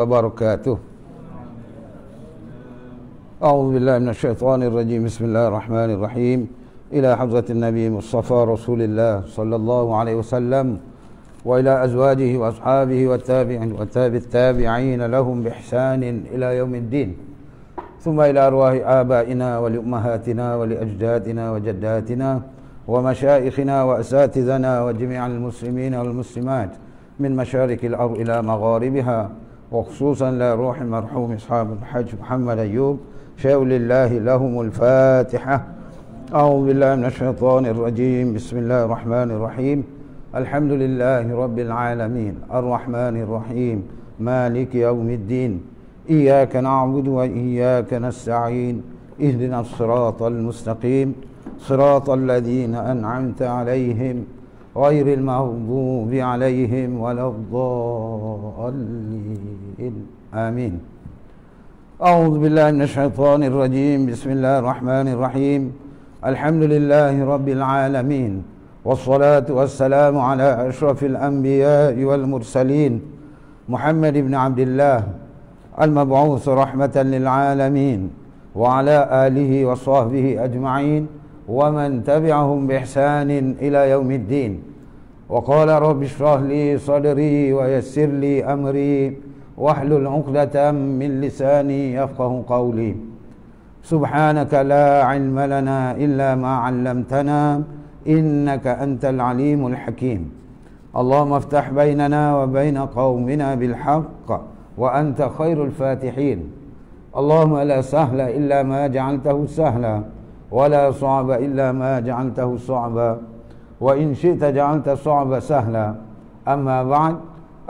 وبركاته أعوذ بالله من الشيطان الرجيم بسم الله الرحمن الرحيم إلى حضرة النبي المصطفى رسول الله صلى الله عليه وسلم وإلى أزواجه وأصحابه والتابعين وتاب التابعين لهم بإحسان إلى يوم الدين ثم إلى أرواح آبائنا ولأمهاتنا ولأجدادنا وجداتنا ومشايخنا وأساتذنا وجميع المسلمين والمسلمات من مشارق الأرض إلى مغاربها وخصوصا لروح المرحوم إصحاب الحج محمد أيوب شاء لله لهم الفاتحة أعوذ بالله من الشيطان الرجيم بسم الله الرحمن الرحيم الحمد لله رب العالمين الرحمن الرحيم مالك يوم الدين إياك نعبد وإياك نستعين اهدنا الصراط المستقيم صراط الذين أنعمت عليهم غير المغضوب عليهم ولا الضالين آمين أعوذ بالله من الشيطان الرجيم بسم الله الرحمن الرحيم الحمد لله رب العالمين والصلاة والسلام على أشرف الأنبياء والمرسلين محمد بن عبد الله المبعوث رحمة للعالمين وعلى آله وصحبه أجمعين ومن تبعهم بإحسان إلى يوم الدين وقال رب اشرح لي صدري ويسر لي أمري واحلل عقدة من لساني يفقه قولي سبحانك لا علم لنا إلا ما علمتنا إنك أنت العليم الحكيم اللهم افتح بيننا وبين قومنا بالحق وأنت خير الفاتحين اللهم لا سهل إلا ما جعلته سهلا ولا صعب إلا ما جعلته صعبا وإن شئت جعلت الصعب سهلا أما بعد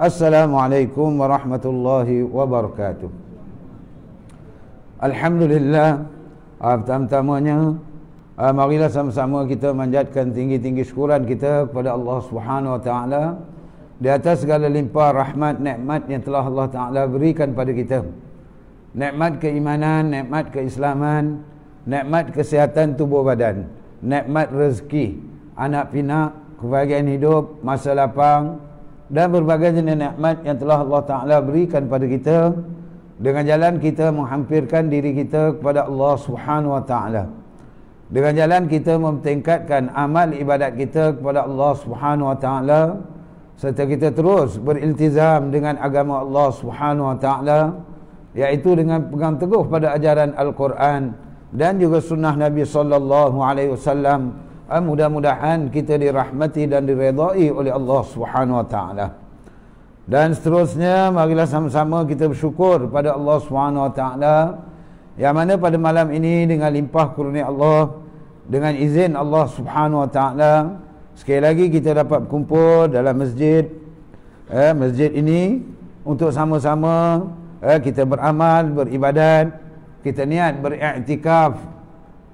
السلام عليكم ورحمة الله وبركاته الحمد لله أبتم تمانيا Marilah sama-sama kita manjatkan tinggi-tinggi syukuran kita kepada Allah Subhanahu Wa Taala di atas segala limpah rahmat nikmat yang telah Allah Taala berikan pada kita. Nikmat keimanan, nikmat keislaman, nikmat kesihatan tubuh badan, nikmat rezeki anak pinak, kebahagiaan hidup, masa lapang dan berbagai jenis nikmat yang telah Allah Taala berikan pada kita dengan jalan kita menghampirkan diri kita kepada Allah Subhanahu Wa Taala. Dengan jalan kita memtingkatkan amal ibadat kita kepada Allah Subhanahu Wa Taala serta kita terus beriltizam dengan agama Allah Subhanahu Wa Taala iaitu dengan pegang teguh pada ajaran Al-Quran dan juga sunnah Nabi sallallahu alaihi wasallam Ah, mudah-mudahan kita dirahmati dan diredai oleh Allah Subhanahu wa taala. Dan seterusnya marilah sama-sama kita bersyukur pada Allah Subhanahu wa taala yang mana pada malam ini dengan limpah kurnia Allah dengan izin Allah Subhanahu wa taala sekali lagi kita dapat berkumpul dalam masjid eh masjid ini untuk sama-sama eh, kita beramal beribadat kita niat beriktikaf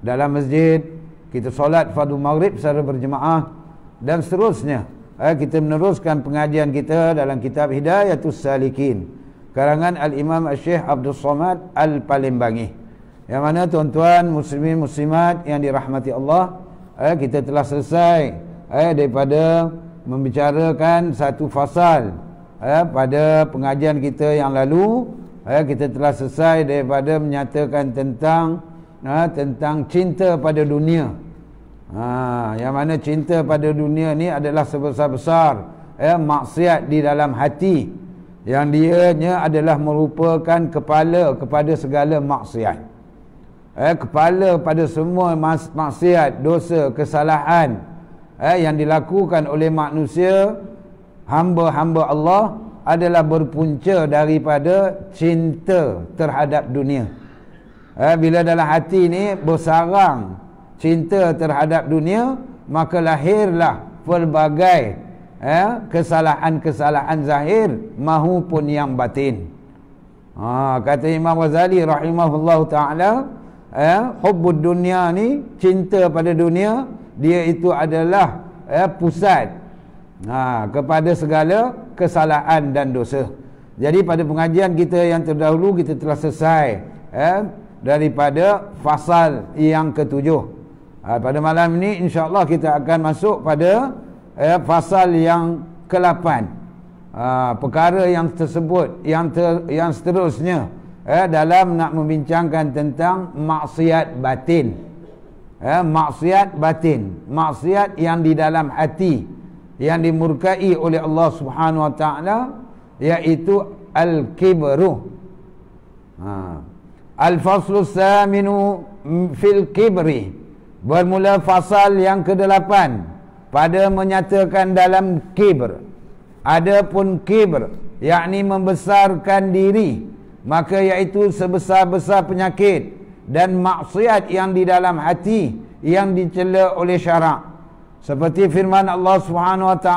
dalam masjid kita solat fardu maghrib secara berjemaah dan seterusnya eh, kita meneruskan pengajian kita dalam kitab hidayah Hidayatul Salikin karangan Al-Imam Al-Syeikh Abdul Somad Al-Palembangi yang mana tuan-tuan muslimin muslimat yang dirahmati Allah eh, kita telah selesai eh, daripada membicarakan satu fasal eh, pada pengajian kita yang lalu eh, kita telah selesai daripada menyatakan tentang ha, tentang cinta pada dunia. Ha, yang mana cinta pada dunia ni adalah sebesar-besar ya, maksiat di dalam hati yang dianya adalah merupakan kepala kepada segala maksiat. Eh, kepala pada semua maksiat, dosa, kesalahan eh, yang dilakukan oleh manusia hamba-hamba Allah adalah berpunca daripada cinta terhadap dunia. Eh, bila dalam hati ni bersarang cinta terhadap dunia, maka lahirlah pelbagai eh, kesalahan-kesalahan eh, zahir mahupun yang batin. Ha, kata Imam Ghazali rahimahullah ta'ala, eh, hubbud dunia ni, cinta pada dunia, dia itu adalah eh, pusat ha, kepada segala kesalahan dan dosa. Jadi pada pengajian kita yang terdahulu, kita telah selesai. Eh, daripada fasal yang ketujuh. Ha, pada malam ini insyaallah kita akan masuk pada eh, fasal yang ke-8. Ha, perkara yang tersebut yang ter, yang seterusnya eh, dalam nak membincangkan tentang maksiat batin. Eh, maksiat batin, maksiat yang di dalam hati yang dimurkai oleh Allah Subhanahu Wa Taala iaitu al-kibru. Ha, Al-Faslu Saminu Fil Kibri Bermula fasal yang ke-8 Pada menyatakan dalam kibr Adapun kibr yakni membesarkan diri Maka iaitu sebesar-besar penyakit Dan maksiat yang di dalam hati Yang dicela oleh syarak Seperti firman Allah SWT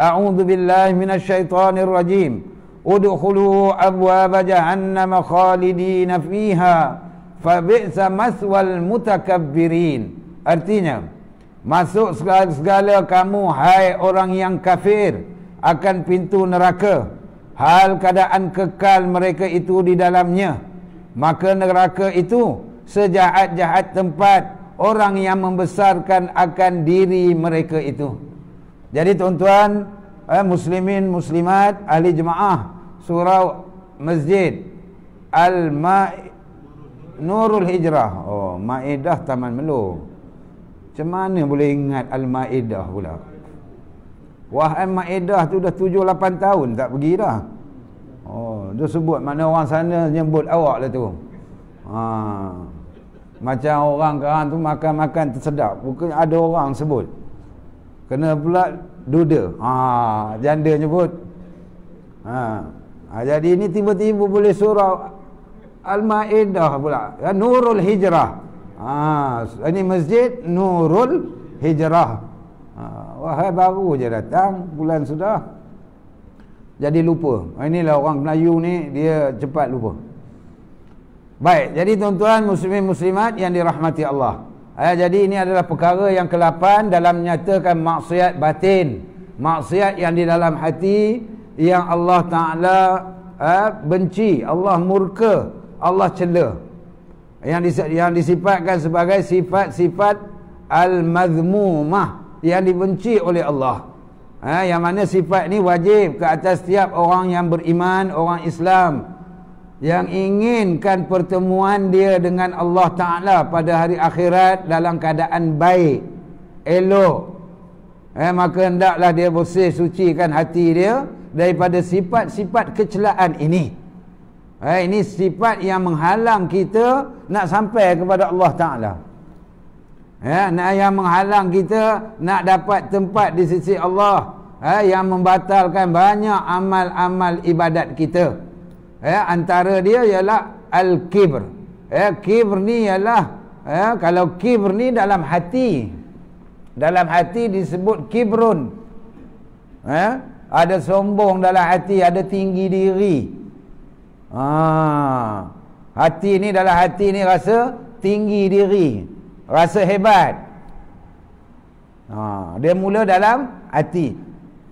A'udhu billahi minasyaitanirrajim udkhulu abwaaba jahannam khalidina fiha fa bi'sa maswal mutakabbirin artinya masuk segala, segala kamu hai orang yang kafir akan pintu neraka hal keadaan kekal mereka itu di dalamnya maka neraka itu sejahat-jahat tempat orang yang membesarkan akan diri mereka itu jadi tuan-tuan eh, Muslimin Muslimat Ahli Jemaah Surau Masjid Al Ma Nurul Hijrah Oh Maidah Taman Melo Macam mana boleh ingat Al Maidah pula Wah Al eh, Maidah tu dah 7-8 tahun tak pergi dah Oh Dia sebut mana orang sana nyebut awak lah tu Ha. Macam orang sekarang tu makan-makan tersedap Bukan ada orang sebut Kena pula duda. Ha, janda nyebut. Ha. ha jadi ini tiba-tiba boleh surau Al-Maidah pula. Ya, Nurul Hijrah. Ha, ini masjid Nurul Hijrah. Ha, wahai baru je datang bulan sudah. Jadi lupa. Inilah orang Melayu ni dia cepat lupa. Baik, jadi tuan-tuan muslimin muslimat yang dirahmati Allah. Ayah, eh, jadi ini adalah perkara yang ke-8 dalam menyatakan maksiat batin. Maksiat yang di dalam hati yang Allah Ta'ala eh, benci. Allah murka. Allah celah. Yang, dis yang disifatkan sebagai sifat-sifat al-mazmumah. Yang dibenci oleh Allah. Eh, yang mana sifat ini wajib ke atas setiap orang yang beriman, orang Islam yang inginkan pertemuan dia dengan Allah Ta'ala pada hari akhirat dalam keadaan baik, elok. Eh, maka hendaklah dia bersih sucikan hati dia daripada sifat-sifat kecelaan ini. Eh, ini sifat yang menghalang kita nak sampai kepada Allah Ta'ala. Eh, yang menghalang kita nak dapat tempat di sisi Allah. Eh, yang membatalkan banyak amal-amal ibadat kita. Kita. Ya, antara dia ialah al-kibr. Ya, kibr ni ialah ya, kalau kibr ni dalam hati. Dalam hati disebut kibrun. Ya, ada sombong dalam hati, ada tinggi diri. Ha. Hati ni dalam hati ni rasa tinggi diri, rasa hebat. Ha, dia mula dalam hati.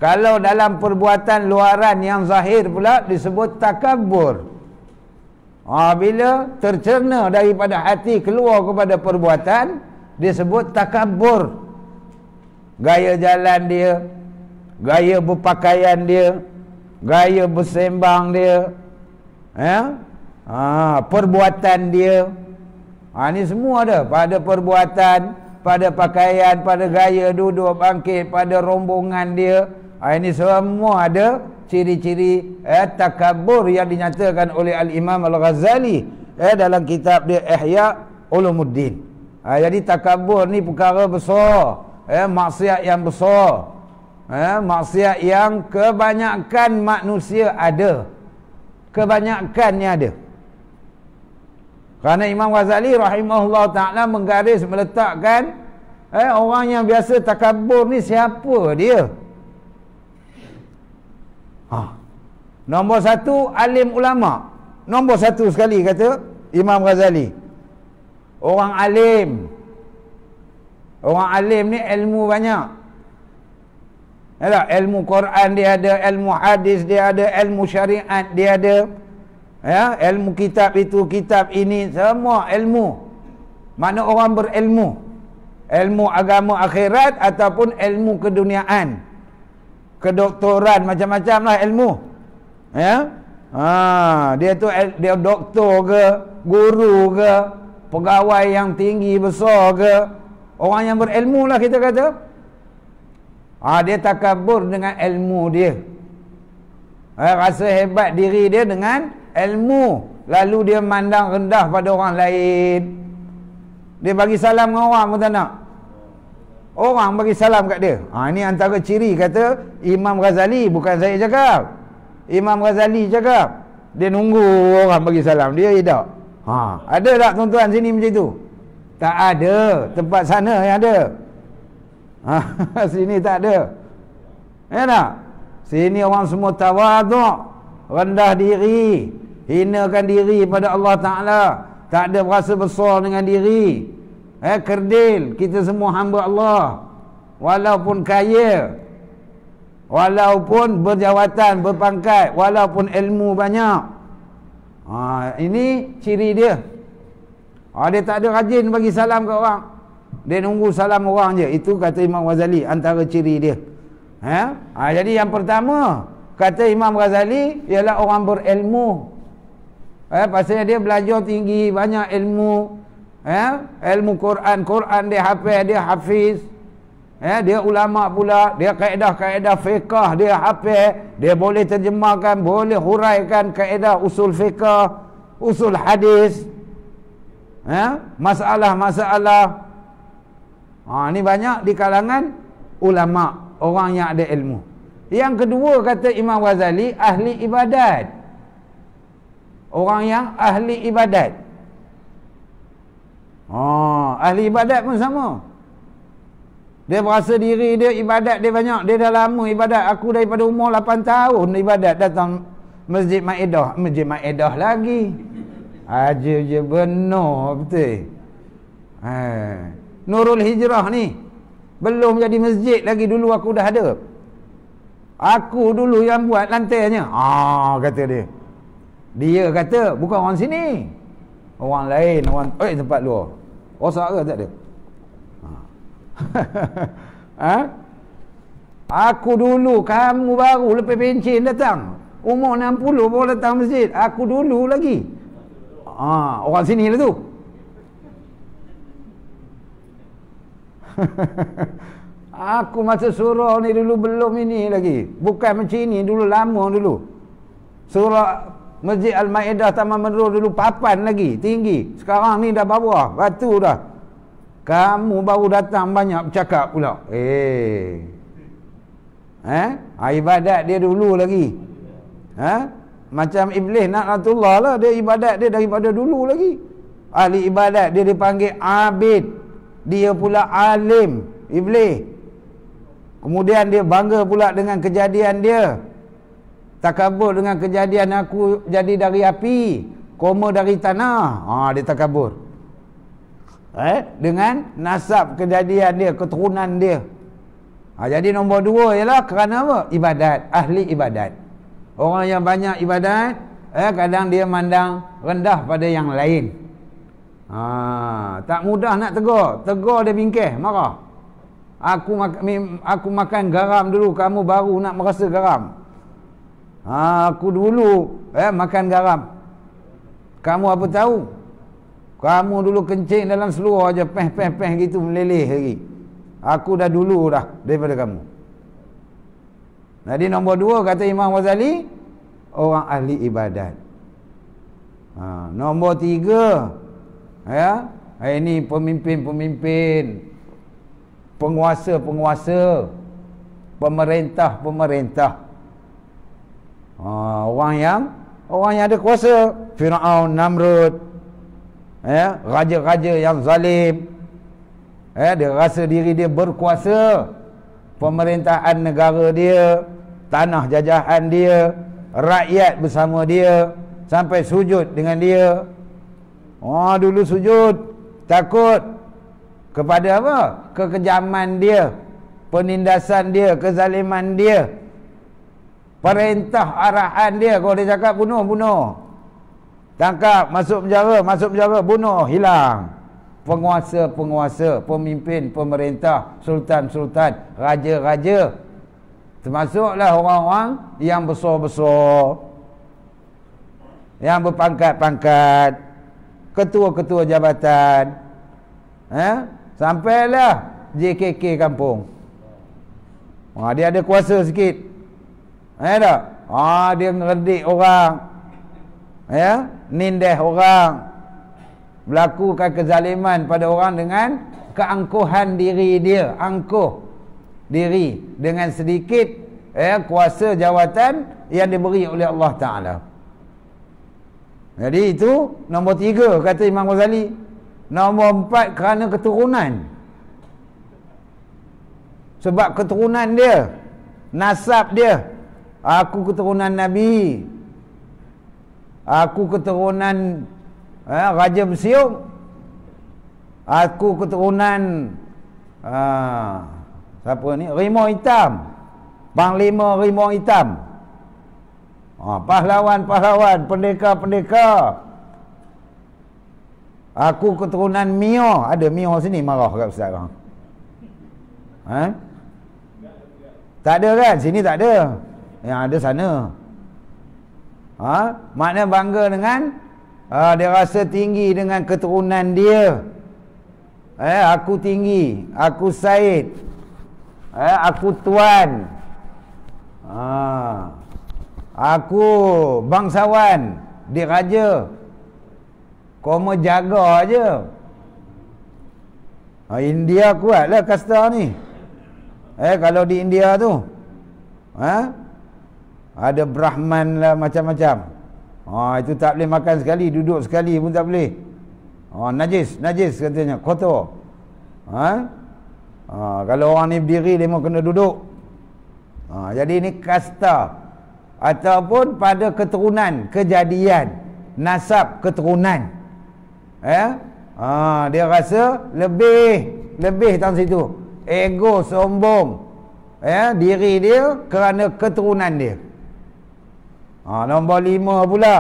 Kalau dalam perbuatan luaran yang zahir pula disebut takabur. Ha, bila tercerna daripada hati keluar kepada perbuatan, disebut takabur. Gaya jalan dia, gaya berpakaian dia, gaya bersembang dia, ya? ha, perbuatan dia. Ha, ini semua ada pada perbuatan, pada pakaian, pada gaya duduk bangkit, pada rombongan dia. Ini semua ada ciri-ciri eh, takabur yang dinyatakan oleh Al-Imam Al-Ghazali eh, dalam kitab dia Ihya Ulumuddin. Ha, jadi takabur ni perkara besar. Eh, maksiat yang besar. Eh, maksiat yang kebanyakan manusia ada. Kebanyakannya ada. Kerana Imam Ghazali rahimahullah ta'ala menggaris meletakkan eh, orang yang biasa takabur ni siapa Dia ha. Nombor satu Alim ulama Nombor satu sekali kata Imam Ghazali Orang alim Orang alim ni ilmu banyak Ada ilmu Quran dia ada, ilmu hadis dia ada, ilmu syariat dia ada. Ya, ilmu kitab itu, kitab ini, semua ilmu. Mana orang berilmu? Ilmu agama akhirat ataupun ilmu keduniaan kedoktoran macam-macam lah ilmu ya ha, dia tu dia doktor ke guru ke pegawai yang tinggi besar ke orang yang berilmu lah kita kata ha, dia kabur dengan ilmu dia ha, rasa hebat diri dia dengan ilmu lalu dia mandang rendah pada orang lain dia bagi salam dengan orang pun tak nak orang bagi salam kat dia. Ha, ini antara ciri kata Imam Ghazali bukan saya cakap. Imam Ghazali cakap. Dia nunggu orang bagi salam. Dia tidak. Ha, ada tak tuan-tuan sini macam tu? Tak ada. Tempat sana yang ada. Ha, sini tak ada. Ya tak? Sini orang semua tawaduk. Rendah diri. Hinakan diri pada Allah Ta'ala. Tak ada berasa besar dengan diri eh, kerdil kita semua hamba Allah walaupun kaya walaupun berjawatan berpangkat walaupun ilmu banyak ha, ini ciri dia ha, dia tak ada rajin bagi salam ke orang dia nunggu salam orang je itu kata Imam Ghazali antara ciri dia ha? Ha, jadi yang pertama kata Imam Ghazali ialah orang berilmu eh, pasal dia belajar tinggi banyak ilmu ya ilmu Quran Quran dia hafiz dia hafiz ya dia ulama pula dia kaedah-kaedah fiqh dia hafiz dia boleh terjemahkan boleh huraikan kaedah usul fiqh usul hadis ya masalah-masalah ha ni banyak di kalangan ulama orang yang ada ilmu yang kedua kata Imam Ghazali ahli ibadat orang yang ahli ibadat Oh, ahli ibadat pun sama. Dia berasa diri dia ibadat dia banyak. Dia dah lama ibadat. Aku daripada umur 8 tahun ibadat datang Masjid Maedah. Masjid Maedah lagi. aje je benar betul. Ha. Nurul Hijrah ni. Belum jadi masjid lagi dulu aku dah ada. Aku dulu yang buat lantainya. Ah kata dia. Dia kata bukan orang sini. Orang lain, orang eh tempat luar. Oh suara tak ada ha. ha. Aku dulu kamu baru lepas pencin datang Umur 60 baru datang masjid Aku dulu lagi ha. Orang sini lah tu Aku masa surau ni dulu belum ini lagi Bukan macam ini dulu lama dulu Surau Masjid Al-Ma'idah Taman Menurut dulu papan lagi tinggi sekarang ni dah bawah batu dah kamu baru datang banyak bercakap pula eh eh ha, ibadat dia dulu lagi eh ha? macam iblis nak natullah lah dia ibadat dia daripada dulu lagi ahli ibadat dia dipanggil abid dia pula alim iblis kemudian dia bangga pula dengan kejadian dia takabur dengan kejadian aku jadi dari api koma dari tanah ha dia takabur eh dengan nasab kejadian dia keturunan dia ha jadi nombor dua ialah kerana apa ibadat ahli ibadat orang yang banyak ibadat eh kadang dia mandang rendah pada yang lain ha tak mudah nak tegur tegur dia bingkai marah Aku, mak aku makan garam dulu Kamu baru nak merasa garam Ha, aku dulu eh, makan garam. Kamu apa tahu? Kamu dulu kencing dalam seluar aja peh peh peh gitu meleleh lagi. Aku dah dulu dah daripada kamu. Jadi nombor dua kata Imam Ghazali orang ahli ibadat. Ha, nombor tiga ya eh, ini pemimpin pemimpin penguasa penguasa pemerintah pemerintah Ah, orang yang orang yang ada kuasa Firaun Namrud ya raja-raja yang zalim ya dia rasa diri dia berkuasa pemerintahan negara dia tanah jajahan dia rakyat bersama dia sampai sujud dengan dia oh dulu sujud takut kepada apa kekejaman dia penindasan dia kezaliman dia Perintah arahan dia Kalau dia cakap bunuh, bunuh Tangkap, masuk penjara, masuk penjara Bunuh, hilang Penguasa-penguasa, pemimpin, pemerintah Sultan-sultan, raja-raja Termasuklah orang-orang yang besar-besar Yang berpangkat-pangkat Ketua-ketua jabatan eh? Sampailah JKK kampung ha, Dia ada kuasa sikit Ya eh, tak? Ah dia ngeredik orang. Ya, nindih orang. Melakukan kezaliman pada orang dengan keangkuhan diri dia, angkuh diri dengan sedikit ya kuasa jawatan yang diberi oleh Allah Taala. Jadi itu nombor tiga kata Imam Ghazali. Nombor empat kerana keturunan. Sebab keturunan dia, nasab dia Aku keturunan Nabi Aku keturunan eh, Raja Besiuk Aku keturunan ah, Siapa ni? Rimau Hitam Panglima Rimau Hitam ah, Pahlawan-pahlawan Pendeka-pendeka Aku keturunan Mio Ada Mio sini marah kat Ustaz Eh? Tak ada kan? Sini tak ada yang ada sana ha? makna bangga dengan ha, dia rasa tinggi dengan keturunan dia eh, aku tinggi aku Said eh, aku tuan ha. aku bangsawan diraja koma jaga aja. Ha, India kuatlah kasta ni eh, kalau di India tu Ha? ada Brahman lah macam-macam. Oh, itu tak boleh makan sekali, duduk sekali pun tak boleh. Oh, najis, najis katanya, kotor. Ha? Ha, kalau orang ni berdiri, dia mahu kena duduk. Ha, jadi ini kasta. Ataupun pada keturunan, kejadian, nasab keturunan. Eh? Ha, dia rasa lebih, lebih tentang situ. Ego, sombong. Eh? Diri dia kerana keturunan dia. Ha, nombor lima pula.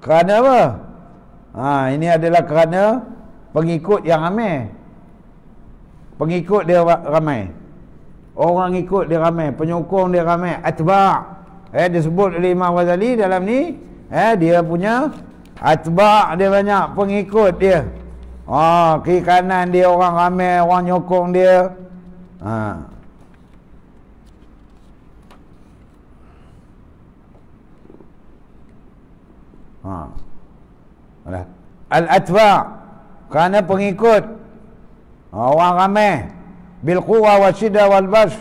Kerana apa? Ha, ini adalah kerana pengikut yang ramai. Pengikut dia ramai. Orang ikut dia ramai. Penyokong dia ramai. Atba' eh, Dia sebut oleh Imam Ghazali dalam ni. Eh, dia punya atba' dia banyak. Pengikut dia. Ha, kiri kanan dia orang ramai. Orang nyokong dia. Haa. Ha. Al-atba kerana pengikut ha, orang ramai bil quwa wa shida wal bas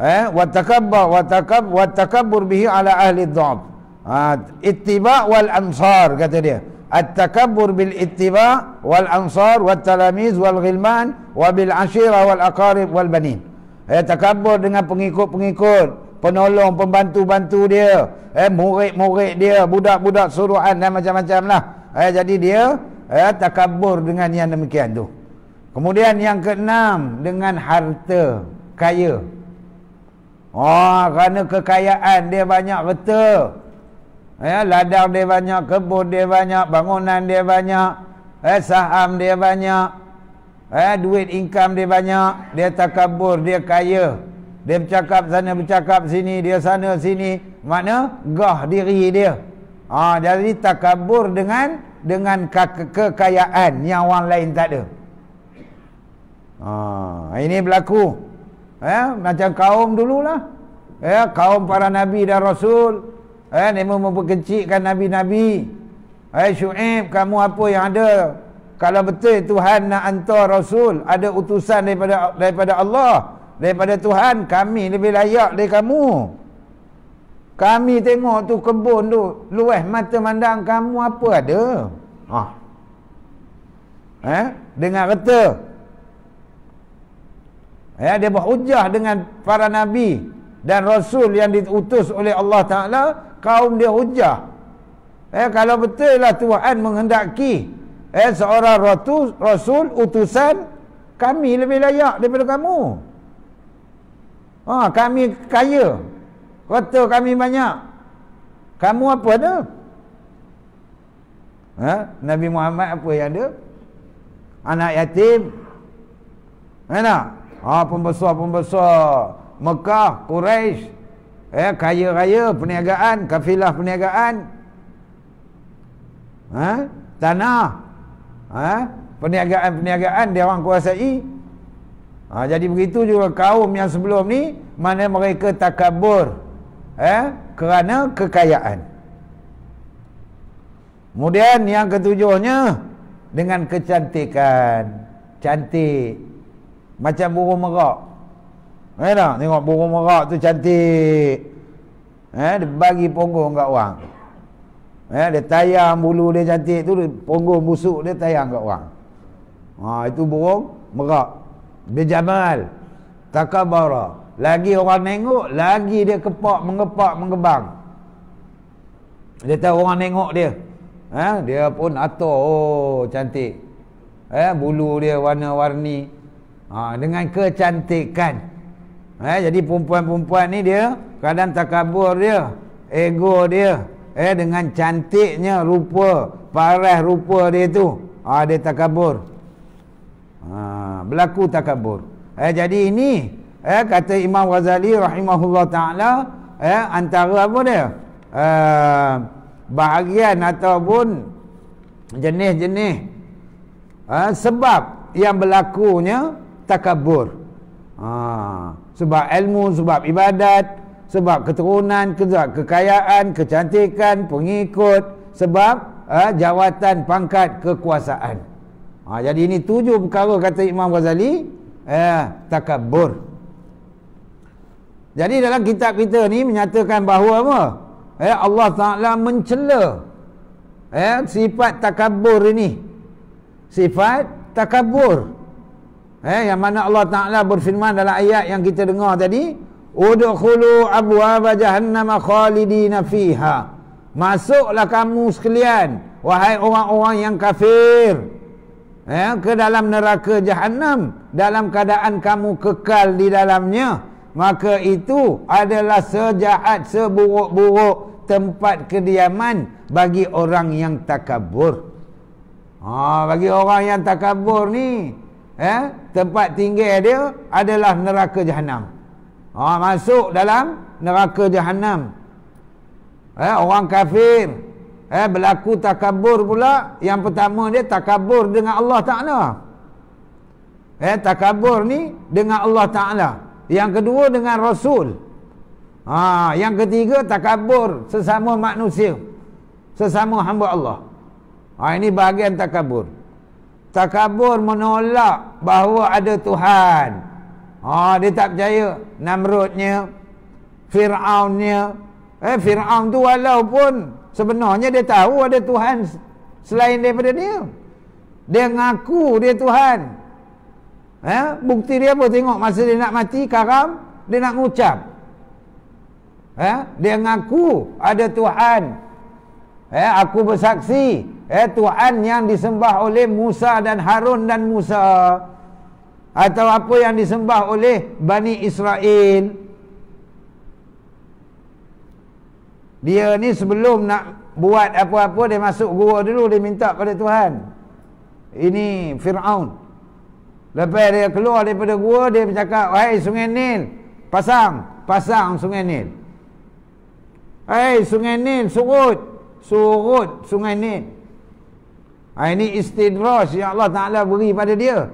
eh ha, wa takabbur wa takabbur wa takabbur bihi ala ahli dhab ha ittiba wal ansar kata dia at takabbur bil ittiba wal ansar wat talamiz wal ghilman wa bil ashira wal aqarib wal banin ya takabbur dengan pengikut-pengikut penolong pembantu-bantu dia eh murid-murid dia budak-budak suruhan dan macam-macam lah eh jadi dia eh takabur dengan yang demikian tu kemudian yang keenam dengan harta kaya oh kerana kekayaan dia banyak harta, eh ladang dia banyak kebun dia banyak bangunan dia banyak eh saham dia banyak eh duit income dia banyak dia takabur dia kaya dia bercakap sana bercakap sini Dia sana sini Makna gah diri dia ha, Jadi takabur dengan Dengan ke kekayaan Yang orang lain tak ada ha, Ini berlaku eh, Macam kaum dululah eh, Kaum para nabi dan rasul ya, eh, Dia memperkecikkan nabi-nabi Eh Syuib kamu apa yang ada Kalau betul Tuhan nak hantar Rasul Ada utusan daripada daripada Allah daripada Tuhan kami lebih layak dari kamu kami tengok tu kebun tu luas mata mandang kamu apa ada ha eh dengar kata ya eh? dia berhujah dengan para nabi dan rasul yang diutus oleh Allah Taala kaum dia hujah eh kalau betul lah Tuhan menghendaki eh seorang ratu, rasul utusan kami lebih layak daripada kamu Ha, kami kaya. Harta kami banyak. Kamu apa ada? Ha? Nabi Muhammad apa yang ada? Anak yatim. Mana? Ha, pembesar-pembesar. Mekah, Quraisy, eh, ya, kaya-kaya perniagaan, kafilah perniagaan. Ha? Tanah. Ha? Perniagaan-perniagaan dia orang kuasai. Ha, jadi begitu juga kaum yang sebelum ni mana mereka takabur eh kerana kekayaan. Kemudian yang ketujuhnya dengan kecantikan, cantik macam burung merak. Eh tak? tengok burung merak tu cantik. Eh dia bagi punggung kat orang. Eh dia tayang bulu dia cantik tu punggung busuk dia tayang kat orang. Ha itu burung merak berjamal takabara lagi orang nengok lagi dia kepak mengepak mengebang dia tahu orang nengok dia ha? dia pun atur oh cantik eh bulu dia warna-warni ha, dengan kecantikan eh jadi perempuan-perempuan ni dia kadang takabur dia ego dia eh dengan cantiknya rupa parah rupa dia tu ha, dia takabur ha, berlaku takabur eh, jadi ini eh, kata Imam Ghazali rahimahullah ta'ala eh, antara apa dia eh, bahagian ataupun jenis-jenis eh, sebab yang berlakunya takabur ha, sebab ilmu, sebab ibadat sebab keturunan, sebab kekayaan, kecantikan, pengikut sebab eh, jawatan, pangkat, kekuasaan Ha, jadi ini tujuh perkara kata Imam Ghazali eh, takabur. Jadi dalam kitab kita ni menyatakan bahawa apa? Eh, Allah Taala mencela eh, sifat takabur ini. Sifat takabur. Eh, yang mana Allah Taala berfirman dalam ayat yang kita dengar tadi, "Udkhulu abwaaba jahannam khalidina fiha." Masuklah kamu sekalian, wahai orang-orang yang kafir ya, ke dalam neraka jahanam dalam keadaan kamu kekal di dalamnya maka itu adalah sejahat seburuk-buruk tempat kediaman bagi orang yang takabur ha, bagi orang yang takabur ni eh, tempat tinggal dia adalah neraka jahanam ha, masuk dalam neraka jahanam eh, ya, orang kafir eh, berlaku takabur pula yang pertama dia takabur dengan Allah Ta'ala eh, takabur ni dengan Allah Ta'ala yang kedua dengan Rasul ha, yang ketiga takabur sesama manusia sesama hamba Allah ha, ini bahagian takabur takabur menolak bahawa ada Tuhan ha, dia tak percaya Namrudnya Fir'aunnya Eh, Fir'aun tu walaupun Sebenarnya dia tahu ada Tuhan selain daripada dia. Dia ngaku dia Tuhan. Ya, bukti dia apa tengok masa dia nak mati karam, dia nak ucap. Ya, ha? dia ngaku ada Tuhan. Eh, aku bersaksi, eh Tuhan yang disembah oleh Musa dan Harun dan Musa atau apa yang disembah oleh Bani Israel Dia ni sebelum nak buat apa-apa dia masuk gua dulu dia minta pada Tuhan. Ini Firaun. Lepas dia keluar daripada gua dia bercakap, "Hai Sungai Nil, pasang, pasang Sungai Nil." "Hai Sungai Nil, surut, surut Sungai Nil." Ha, ini istidraj yang Allah Taala beri pada dia.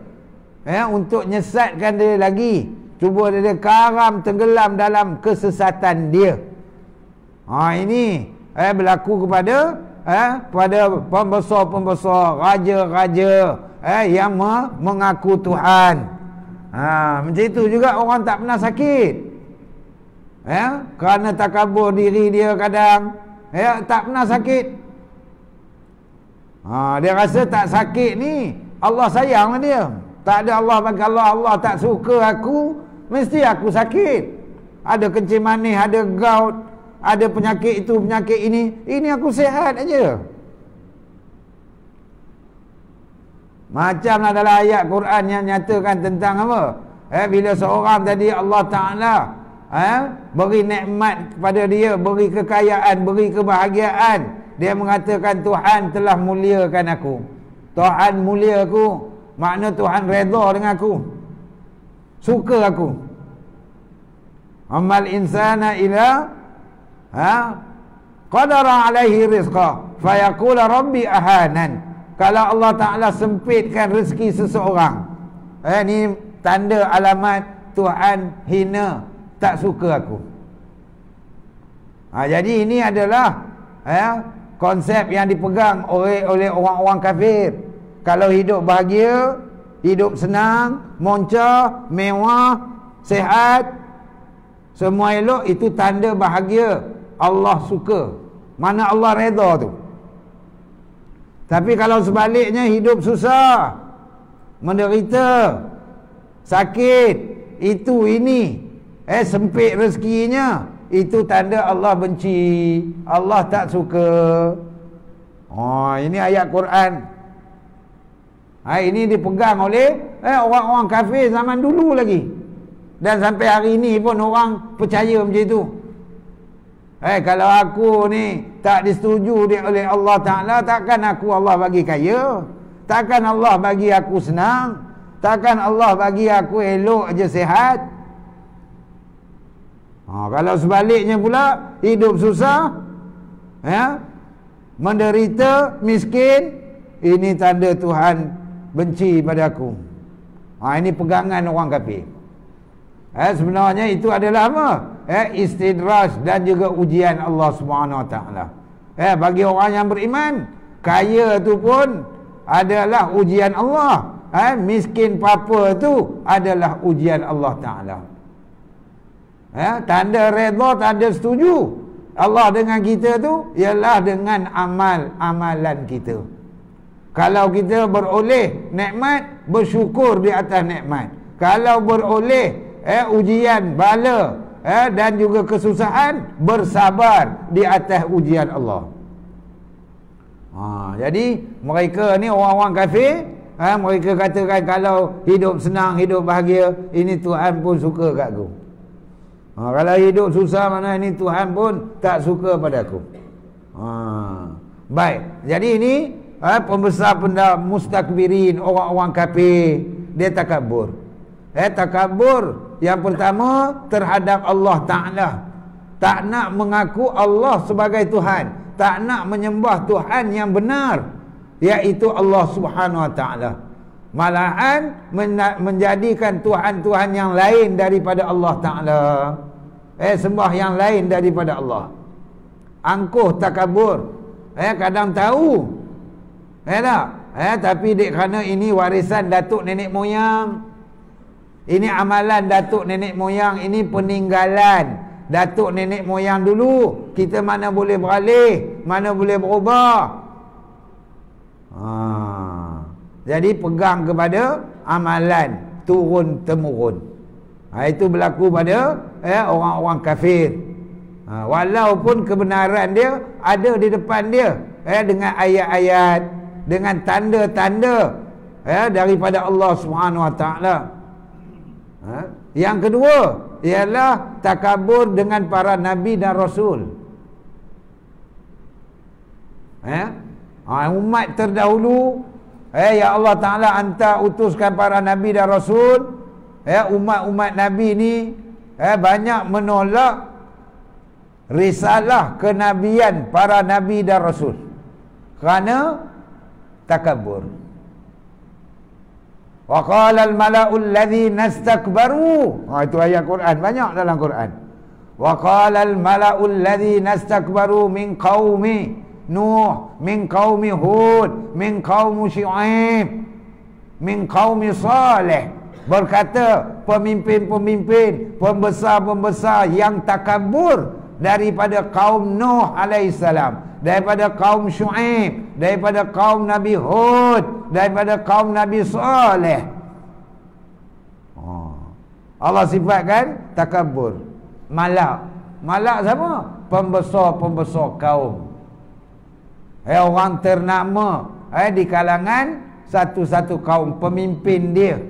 Ya, untuk nyesatkan dia lagi. Cuba dia, dia karam tenggelam dalam kesesatan dia ha, ini eh, berlaku kepada eh, kepada pembesar-pembesar raja-raja eh, yang me mengaku Tuhan ha, macam itu juga orang tak pernah sakit eh, kerana takabur diri dia kadang eh, tak pernah sakit ha, dia rasa tak sakit ni Allah sayanglah dia tak ada Allah bagi Allah Allah tak suka aku mesti aku sakit ada kencing manis ada gout ada penyakit itu penyakit ini ini aku sihat aja macam adalah ayat Quran yang nyatakan tentang apa eh bila seorang tadi Allah Taala eh beri nikmat kepada dia beri kekayaan beri kebahagiaan dia mengatakan Tuhan telah muliakan aku Tuhan mulia aku makna Tuhan redha dengan aku suka aku amal insana ila ha? qadara alaihi rizqa fayaqula rabbi ahanan kalau Allah Ta'ala sempitkan rezeki seseorang eh, ni tanda alamat Tuhan hina tak suka aku ha, jadi ini adalah eh, konsep yang dipegang oleh oleh orang-orang kafir kalau hidup bahagia hidup senang monca mewah sehat semua elok itu tanda bahagia Allah suka Mana Allah reda tu Tapi kalau sebaliknya hidup susah Menderita Sakit Itu ini Eh sempit rezekinya Itu tanda Allah benci Allah tak suka Oh ini ayat Quran ha, Ini dipegang oleh eh, Orang-orang kafir zaman dulu lagi dan sampai hari ini pun orang percaya macam itu. Eh kalau aku ni tak disetuju dia oleh Allah Taala takkan aku Allah bagi kaya. Takkan Allah bagi aku senang. Takkan Allah bagi aku elok aje sihat. Ha, kalau sebaliknya pula hidup susah ya menderita miskin ini tanda Tuhan benci pada aku. Ha, ini pegangan orang kafir. Eh, sebenarnya itu adalah apa? Eh, istidraj dan juga ujian Allah SWT. Eh, ha, bagi orang yang beriman, kaya itu pun adalah ujian Allah. Eh, miskin papa itu adalah ujian Allah Taala. Eh, tanda redha, tanda setuju. Allah dengan kita tu ialah dengan amal-amalan kita. Kalau kita beroleh nikmat, bersyukur di atas nikmat. Kalau beroleh eh, ujian bala eh, dan juga kesusahan bersabar di atas ujian Allah. Ha, jadi mereka ni orang-orang kafir ha, mereka katakan kalau hidup senang hidup bahagia ini Tuhan pun suka kat aku. Ha, kalau hidup susah mana ini Tuhan pun tak suka pada aku. Ha, baik. Jadi ini ha, pembesar pendak mustakbirin orang-orang kafir dia takabur. Eh takabur yang pertama terhadap Allah Ta'ala Tak nak mengaku Allah sebagai Tuhan Tak nak menyembah Tuhan yang benar Iaitu Allah Subhanahu Wa Ta'ala Malahan menjadikan Tuhan-Tuhan yang lain daripada Allah Ta'ala Eh sembah yang lain daripada Allah Angkuh takabur Eh kadang tahu Eh tak? Eh tapi dek kerana ini warisan datuk nenek moyang ini amalan datuk nenek moyang Ini peninggalan Datuk nenek moyang dulu Kita mana boleh beralih Mana boleh berubah ha. Jadi pegang kepada Amalan Turun temurun ha, Itu berlaku pada ya, Orang-orang eh, kafir ha, Walaupun kebenaran dia Ada di depan dia eh, Dengan ayat-ayat Dengan tanda-tanda eh, Daripada Allah SWT Dengan ha? Yang kedua Ialah takabur dengan para Nabi dan Rasul eh? ha, Umat terdahulu eh, Ya Allah Ta'ala anta utuskan para Nabi dan Rasul eh, Umat-umat Nabi ni eh, Banyak menolak Risalah kenabian para Nabi dan Rasul Kerana Takabur Wa qala al mala'u alladhi nastakbaru. Ha itu ayat Quran banyak dalam Quran. Wa qala al mala'u alladhi nastakbaru min qaumi Nuh, min qaumi Hud, min qaumi Syu'aib, min qaumi Salih. Berkata pemimpin-pemimpin, pembesar-pembesar yang takabur daripada kaum Nuh alaihissalam daripada kaum Shu'aib daripada kaum Nabi Hud daripada kaum Nabi Saleh oh. Allah sifatkan takabur malak malak siapa pembesar-pembesar kaum eh orang ternama eh di kalangan satu-satu kaum pemimpin dia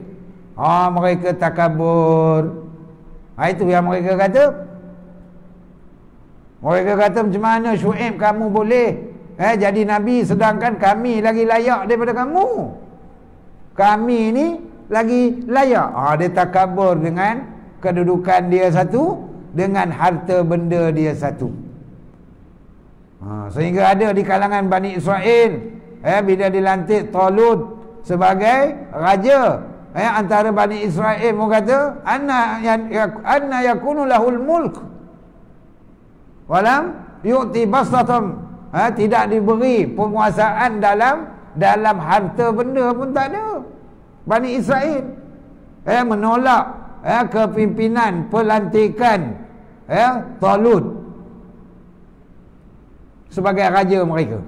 ha mereka takabur ha ah, itu yang mereka kata mereka kata macam mana Shu'ib kamu boleh eh, jadi Nabi sedangkan kami lagi layak daripada kamu. Kami ni lagi layak. Ha, dia tak takabur dengan kedudukan dia satu dengan harta benda dia satu. Ha, sehingga ada di kalangan Bani Israel eh, bila dilantik Talud sebagai raja eh, antara Bani Israel mereka kata anna, yan, ya, anna ya lahul mulk walam yu'ti basatam ha, tidak diberi penguasaan dalam dalam harta benda pun tak ada Bani Israel eh, menolak eh, kepimpinan pelantikan eh, ya, Talud sebagai raja mereka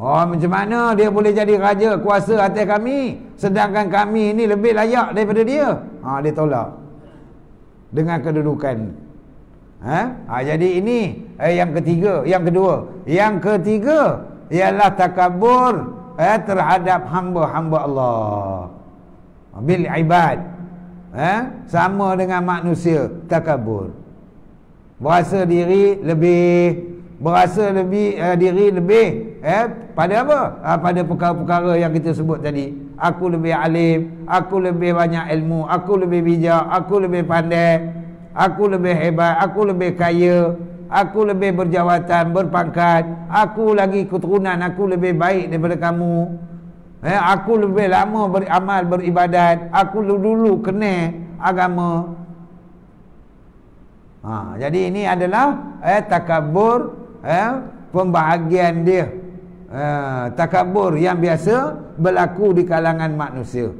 Oh macam mana dia boleh jadi raja kuasa atas kami sedangkan kami ini lebih layak daripada dia ha, dia tolak dengan kedudukan Ha? Ha, jadi ini eh, yang ketiga, yang kedua. Yang ketiga ialah takabur eh, terhadap hamba-hamba Allah. Bil ibad. Eh? Sama dengan manusia, takabur. Berasa diri lebih berasa lebih eh, diri lebih eh pada apa? Ha, pada perkara-perkara yang kita sebut tadi. Aku lebih alim, aku lebih banyak ilmu, aku lebih bijak, aku lebih pandai aku lebih hebat, aku lebih kaya, aku lebih berjawatan, berpangkat, aku lagi keturunan aku lebih baik daripada kamu. Eh, aku lebih lama beramal beribadat, aku dulu-dulu kena agama. Ha, jadi ini adalah eh takabur eh pembahagian dia. Eh, takabur yang biasa berlaku di kalangan manusia.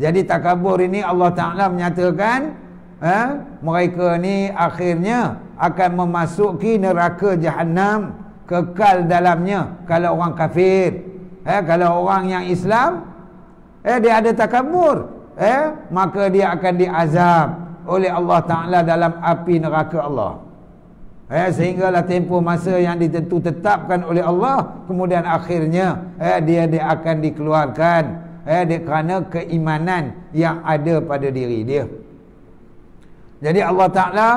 Jadi takabur ini Allah Taala menyatakan ha? mereka ni akhirnya akan memasuki neraka jahanam kekal dalamnya kalau orang kafir eh kalau orang yang Islam eh dia ada takabur eh ha? maka dia akan diazab oleh Allah taala dalam api neraka Allah eh sehinggalah tempoh masa yang ditentu tetapkan oleh Allah kemudian akhirnya eh dia dia akan dikeluarkan eh dia kerana keimanan yang ada pada diri dia jadi Allah Ta'ala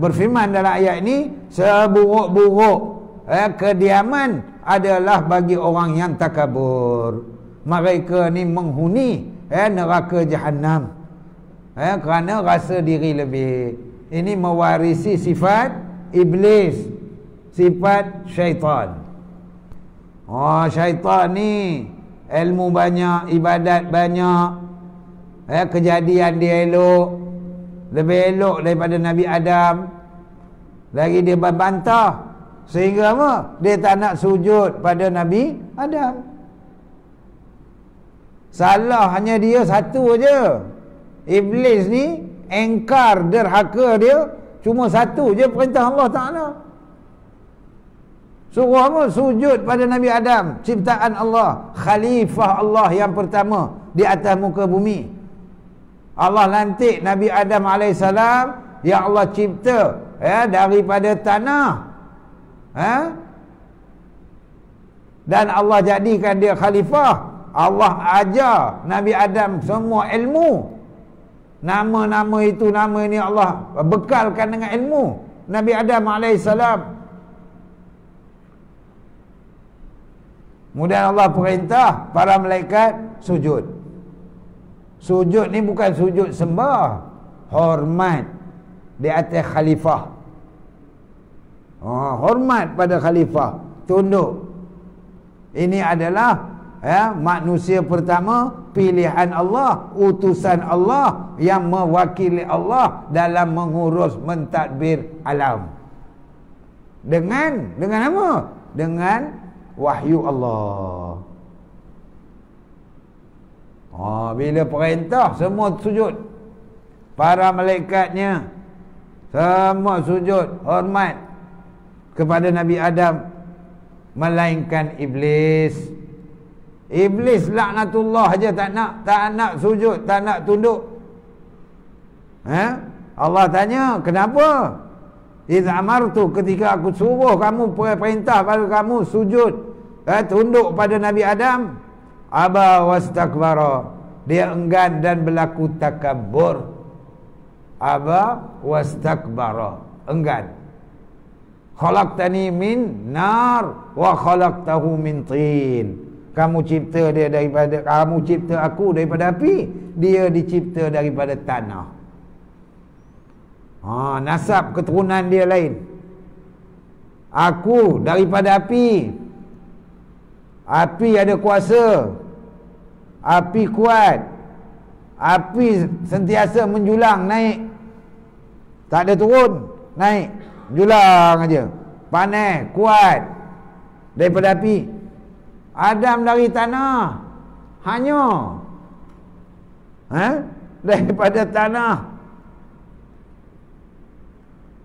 berfirman dalam ayat ini Seburuk-buruk eh, kediaman adalah bagi orang yang takabur Mereka ni menghuni eh, neraka jahannam eh, Kerana rasa diri lebih Ini mewarisi sifat iblis Sifat syaitan Oh syaitan ni ilmu banyak, ibadat banyak eh, Kejadian dia elok lebih elok daripada Nabi Adam lagi dia berbantah sehingga apa dia tak nak sujud pada Nabi Adam salah hanya dia satu aja iblis ni engkar derhaka dia cuma satu je perintah Allah Taala suruh apa sujud pada Nabi Adam ciptaan Allah khalifah Allah yang pertama di atas muka bumi Allah lantik Nabi Adam AS yang Allah cipta ya, Daripada tanah ha? Dan Allah jadikan dia khalifah Allah ajar Nabi Adam semua ilmu Nama-nama itu nama ini Allah bekalkan dengan ilmu Nabi Adam AS Kemudian Allah perintah para malaikat sujud. Sujud ni bukan sujud sembah. Hormat di atas khalifah. Oh, hormat pada khalifah, tunduk. Ini adalah ya manusia pertama pilihan Allah, utusan Allah yang mewakili Allah dalam mengurus mentadbir alam. Dengan dengan apa? Dengan wahyu Allah. Oh, bila perintah semua sujud para malaikatnya semua sujud hormat kepada Nabi Adam melainkan iblis. Iblis laknatullah aja tak nak tak nak sujud, tak nak tunduk. Eh? Allah tanya, kenapa? Iz amartu ketika aku suruh kamu perintah pada kamu sujud, eh, tunduk pada Nabi Adam, aba wastakbara dia enggan dan berlaku takabur aba wastakbara enggan khalaqtani min nar wa khalaqtahu min tin kamu cipta dia daripada kamu cipta aku daripada api dia dicipta daripada tanah ha nasab keturunan dia lain aku daripada api api ada kuasa api kuat api sentiasa menjulang naik tak ada turun naik julang aja panas kuat daripada api Adam dari tanah hanya ha? daripada tanah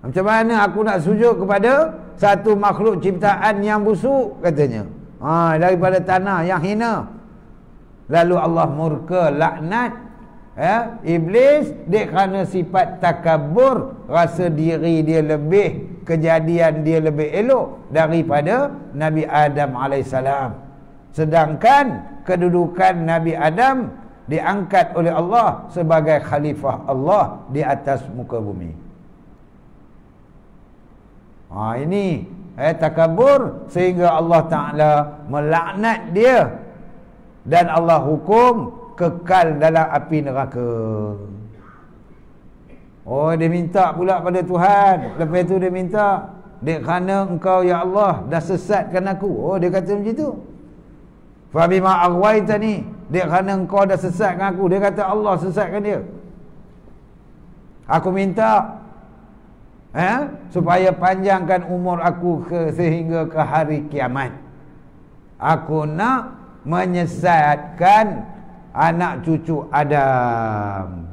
macam mana aku nak sujud kepada satu makhluk ciptaan yang busuk katanya ha, daripada tanah yang hina lalu Allah murka laknat ya iblis dia kerana sifat takabur rasa diri dia lebih kejadian dia lebih elok daripada Nabi Adam alaihissalam sedangkan kedudukan Nabi Adam diangkat oleh Allah sebagai khalifah Allah di atas muka bumi ha, ini eh, takabur sehingga Allah Ta'ala melaknat dia dan Allah hukum kekal dalam api neraka. Oh dia minta pula pada Tuhan. Lepas tu dia minta, "Dek kerana engkau ya Allah dah sesatkan aku." Oh dia kata macam tu. Fa bima aghwaitani? Dek kerana engkau dah sesatkan aku. Dia kata Allah sesatkan dia. Aku minta eh supaya panjangkan umur aku ke, sehingga ke hari kiamat. Aku nak menyesatkan anak cucu Adam.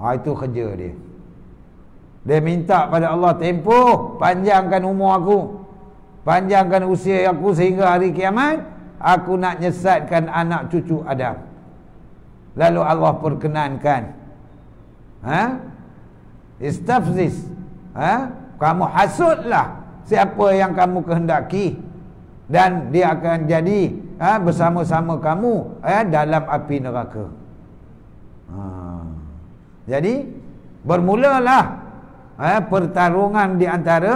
Ha, itu kerja dia. Dia minta pada Allah tempoh panjangkan umur aku. Panjangkan usia aku sehingga hari kiamat. Aku nak nyesatkan anak cucu Adam. Lalu Allah perkenankan. Ha? Istafzis. Ha? Kamu hasutlah siapa yang kamu kehendaki. Dan dia akan jadi ha, bersama-sama kamu eh, dalam api neraka. Ha. Jadi bermulalah eh, pertarungan di antara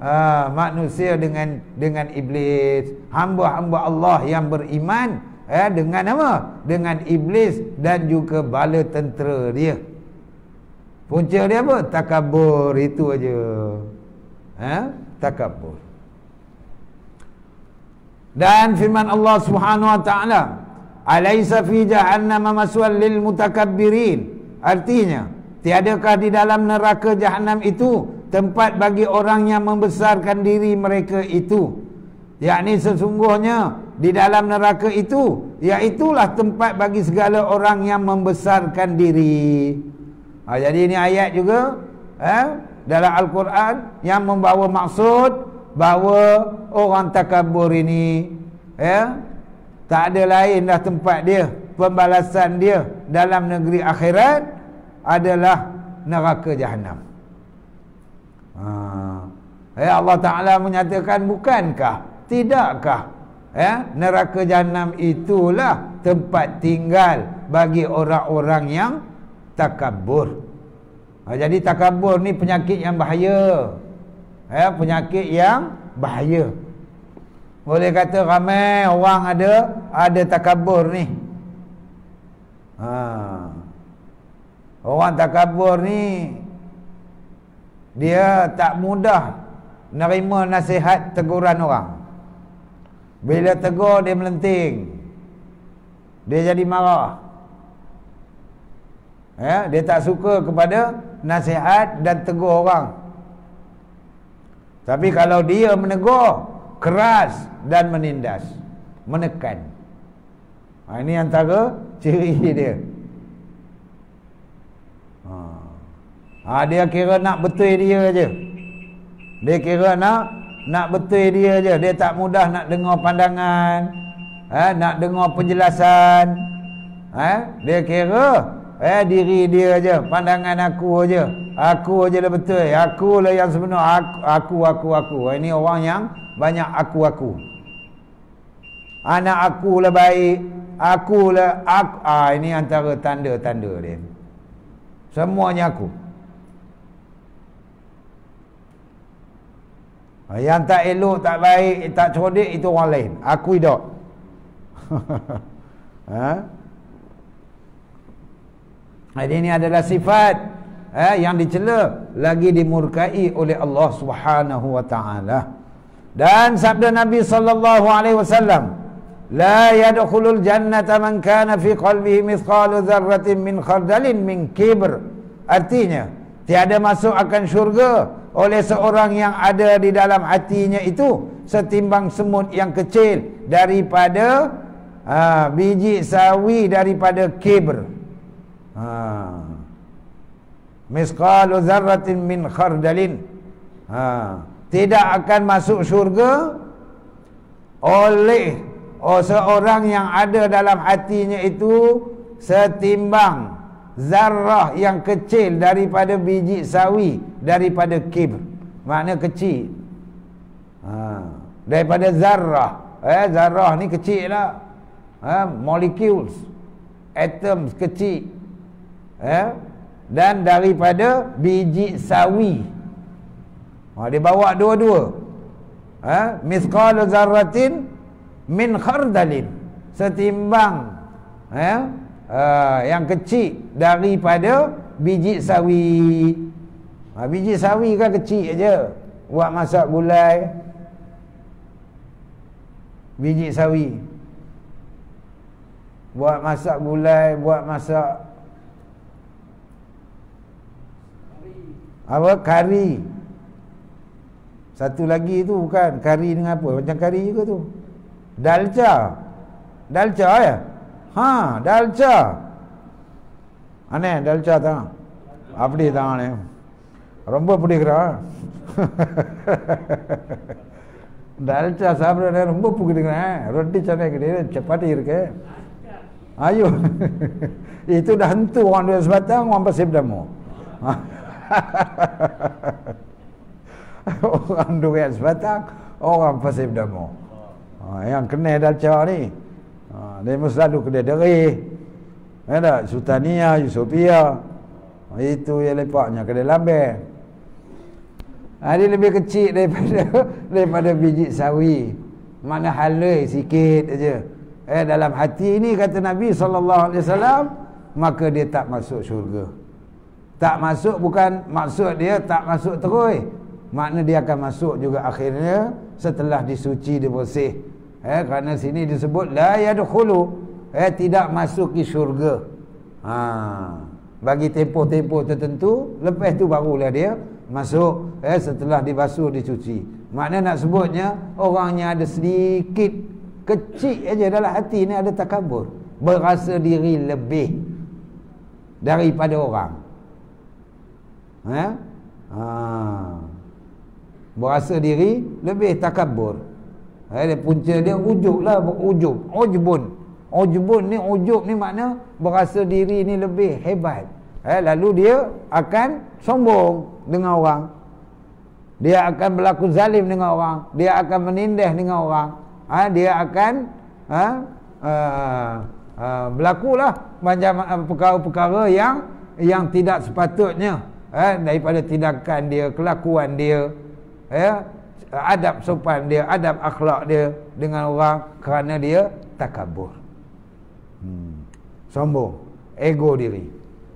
uh, manusia dengan dengan iblis, hamba-hamba Allah yang beriman eh, dengan apa? Dengan iblis dan juga bala tentera dia. Punca dia apa? Takabur itu aja. Eh? Ha? Takabur dan firman Allah Subhanahu wa taala alaisa fi jahannam maswal lil mutakabbirin artinya tiadakah di dalam neraka jahannam itu tempat bagi orang yang membesarkan diri mereka itu yakni sesungguhnya di dalam neraka itu iaitulah tempat bagi segala orang yang membesarkan diri ha, jadi ini ayat juga eh, dalam al-Quran yang membawa maksud bahawa orang takabur ini ya tak ada lain dah tempat dia pembalasan dia dalam negeri akhirat adalah neraka jahanam ha ya Allah taala menyatakan bukankah tidakkah ya neraka jahanam itulah tempat tinggal bagi orang-orang yang takabur ha, jadi takabur ni penyakit yang bahaya ya, penyakit yang bahaya boleh kata ramai orang ada ada takabur ni ha. orang takabur ni dia tak mudah menerima nasihat teguran orang bila tegur dia melenting dia jadi marah ya, dia tak suka kepada nasihat dan tegur orang tapi kalau dia menegur keras dan menindas, menekan. Ha, ini antara ciri dia. Ha. ha dia kira nak betul dia aje. Dia kira nak nak betul dia aje. Dia tak mudah nak dengar pandangan, ha, nak dengar penjelasan. Ha, dia kira eh diri dia aja pandangan aku aja aku aja lah betul aku lah yang sebenar aku aku aku, aku. ini eh, orang yang banyak aku aku anak aku lah baik aku lah aku ah ini antara tanda-tanda dia semuanya aku ah, yang tak elok tak baik tak cerdik itu orang lain aku tidak ha jadi ini adalah sifat eh, yang dicela lagi dimurkai oleh Allah Subhanahu wa taala. Dan sabda Nabi sallallahu alaihi wasallam, "La yadkhulul jannata man kana fi qalbihi mithqal dzarratin min khardalin min kibr." Artinya, tiada masuk akan syurga oleh seorang yang ada di dalam hatinya itu setimbang semut yang kecil daripada ha, biji sawi daripada kibr. Ha. Misqalu zarratin min khardalin. Ha. Tidak akan masuk syurga oleh oh, seorang yang ada dalam hatinya itu setimbang zarrah yang kecil daripada biji sawi daripada kibr. Makna kecil. Ha. Daripada zarrah. Eh, zarrah ni kecil lah. Ha. Molecules. Atoms kecil eh? dan daripada biji sawi ha, dia bawa dua-dua ha? misqalu zaratin min khardalin setimbang eh? uh, yang kecil daripada biji sawi ha, biji sawi kan kecil aja, buat masak gulai biji sawi buat masak gulai buat masak apa kari satu lagi tu bukan kari dengan apa macam kari juga tu dalca dalca ya ha dalca அண்ணே டல்ச்சா தான் அப்படி தான் அண்ணே ரொம்ப பிடிக்கிறான் டல்ச்சா சாப்பிட்றே ரொம்ப பிடிக்கிறேன் ரொட்டி சென்னை கிடையாது சப்பாத்தி இருக்கு ஐயோ itu dah hantu orang dua sebatang orang pasir berdamu orang durian sebatang orang pasir berdama ha, yang kena dalca ni ha, dia mesti selalu kena deri ya Sultania, Yusofia ha, itu yang lepaknya kena lambat ha, dia lebih kecil daripada daripada biji sawi mana halai sikit aja. Eh, dalam hati ini kata Nabi SAW maka dia tak masuk syurga tak masuk bukan maksud dia tak masuk terus. Makna dia akan masuk juga akhirnya setelah disuci dia bersih. Eh kerana sini disebut la yadkhulu eh tidak masuk ke syurga. Ha bagi tempoh-tempoh tertentu lepas tu barulah dia masuk eh setelah dibasuh dicuci. Makna nak sebutnya orangnya ada sedikit kecil aja dalam hati ni ada takabur, berasa diri lebih daripada orang ya? ha. Berasa diri Lebih takabur ya, eh, dia Punca dia ujub lah Ujub Ujubun Ujubun ni ujub ni makna Berasa diri ni lebih hebat ya, Lalu dia akan sombong Dengan orang Dia akan berlaku zalim dengan orang Dia akan menindih dengan orang ha, Dia akan ha, uh, uh, Berlakulah ha, Perkara-perkara yang Yang tidak sepatutnya eh, daripada tindakan dia, kelakuan dia, ya, adab sopan dia, adab akhlak dia dengan orang kerana dia takabur. Hmm. Sombong, ego diri.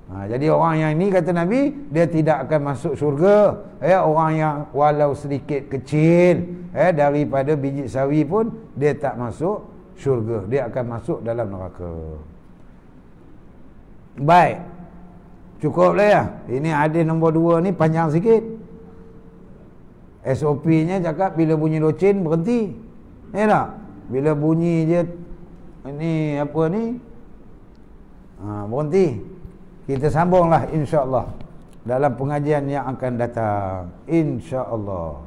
Ha, jadi orang yang ini kata Nabi dia tidak akan masuk syurga. Eh, orang yang walau sedikit kecil eh, daripada biji sawi pun dia tak masuk syurga. Dia akan masuk dalam neraka. Baik. Cukup lah ya. Ini hadis nombor dua ni panjang sikit. SOP-nya cakap bila bunyi locin berhenti. Ya tak? Bila bunyi je ini apa ni? Ha, berhenti. Kita sambung lah insya-Allah dalam pengajian yang akan datang. Insya-Allah.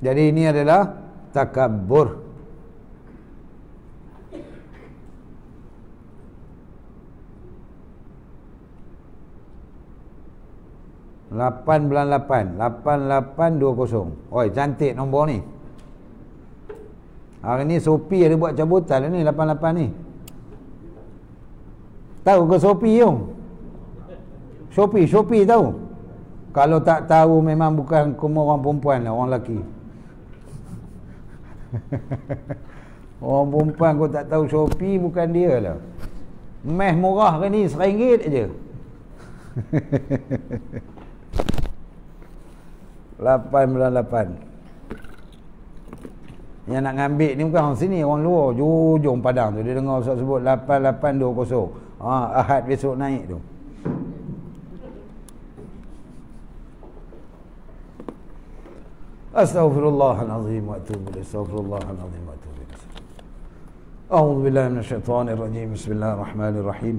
Jadi ini adalah takabur. 8820. Oi, cantik nombor ni. Hari ni Sopi ada buat cabutan ni 88 ni. Tahu ke Sopi yung? Sopi, Sopi tahu. Kalau tak tahu memang bukan kamu orang perempuan lah, orang lelaki. orang perempuan kau tak tahu Sopi bukan dia lah. Meh murah ke ni, seringgit je. 88 Yang nak ngambil ni bukan orang sini Orang luar Jujung padang tu Dia dengar Ustaz sebut 8820 ha, Ahad besok naik tu Astaghfirullahaladzim wa atubu Astaghfirullahaladzim wa atubu A'udhu billahi minasyaitanirrajim Bismillahirrahmanirrahim Bismillahirrahmanirrahim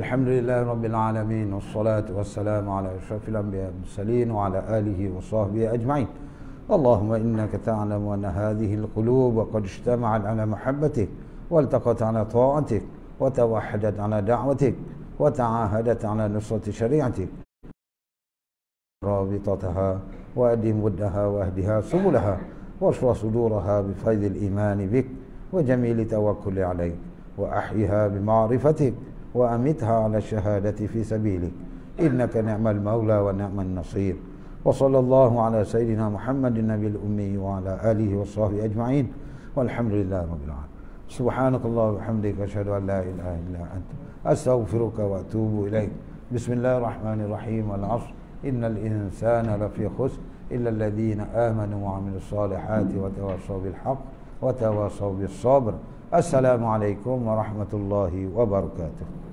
الحمد لله رب العالمين والصلاة والسلام على أشرف الأنبياء والمرسلين وعلى آله وصحبه أجمعين اللهم إنك تعلم أن هذه القلوب قد اجتمعت على محبتك والتقت على طاعتك وتوحدت على دعوتك وتعاهدت على نصرة شريعتك رابطتها وأدم ودها واهدها سبلها واشرح صدورها بفيض الإيمان بك وجميل توكل عليك وأحيها بمعرفتك وأمتها على الشهادة في سبيلك إنك نعم المولى ونعم النصير وصلى الله على سيدنا محمد النبي الأمي وعلى آله وصحبه أجمعين والحمد لله رب العالمين سبحانك الله وبحمدك أشهد أن لا إله إلا أنت أستغفرك وأتوب إليك بسم الله الرحمن الرحيم والعصر إن الإنسان لفي خسر إلا الذين آمنوا وعملوا الصالحات وتواصوا بالحق وتواصوا بالصبر السلام عليكم ورحمة الله وبركاته